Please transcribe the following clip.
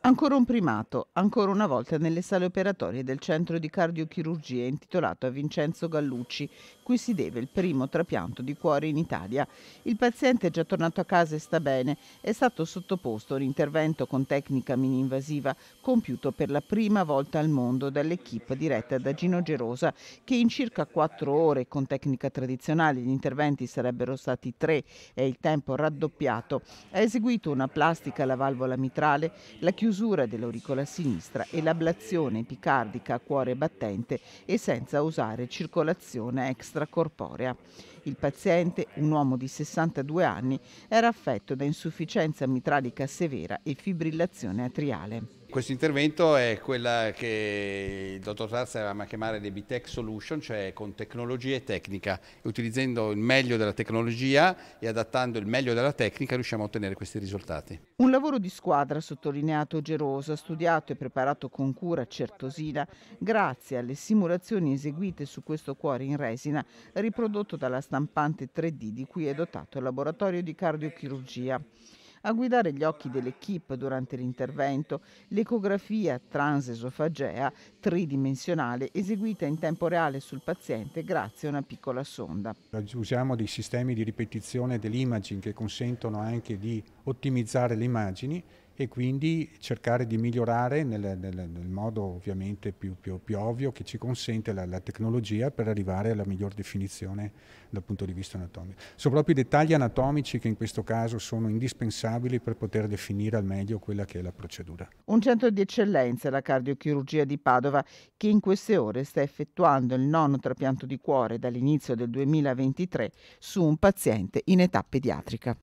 Ancora un primato, ancora una volta nelle sale operatorie del centro di cardiochirurgia intitolato a Vincenzo Gallucci, cui si deve il primo trapianto di cuore in Italia. Il paziente è già tornato a casa e sta bene, è stato sottoposto a un intervento con tecnica mini-invasiva compiuto per la prima volta al mondo dall'equipe diretta da Gino Gerosa, che in circa quattro ore con tecnica tradizionale, gli interventi sarebbero stati tre e il tempo raddoppiato, ha eseguito una plastica alla valvola mitrale, la chiusura chiusura dell'auricola sinistra e l'ablazione epicardica a cuore battente e senza usare circolazione extracorporea. Il paziente, un uomo di 62 anni, era affetto da insufficienza mitralica severa e fibrillazione atriale. Questo intervento è quella che il dottor Tarza aveva chiamare le Bitech Solution, cioè con tecnologia e tecnica. Utilizzando il meglio della tecnologia e adattando il meglio della tecnica riusciamo a ottenere questi risultati. Un lavoro di squadra, sottolineato Gerosa, studiato e preparato con cura certosina, grazie alle simulazioni eseguite su questo cuore in resina, riprodotto dalla stampante 3D di cui è dotato il laboratorio di cardiochirurgia a guidare gli occhi dell'equipe durante l'intervento, l'ecografia transesofagea tridimensionale eseguita in tempo reale sul paziente grazie a una piccola sonda. Usiamo dei sistemi di ripetizione dell'imaging che consentono anche di ottimizzare le immagini e quindi cercare di migliorare nel, nel, nel modo ovviamente più, più, più, ovvio che ci consente la, la, tecnologia per arrivare alla miglior definizione dal punto di vista anatomico. Sono proprio i dettagli anatomici che in questo caso sono indispensabili per poter definire al meglio quella che è la procedura. Un centro di eccellenza è la cardiochirurgia di Padova che in queste ore sta effettuando il nono trapianto di cuore dall'inizio del 2023 su un paziente in età pediatrica.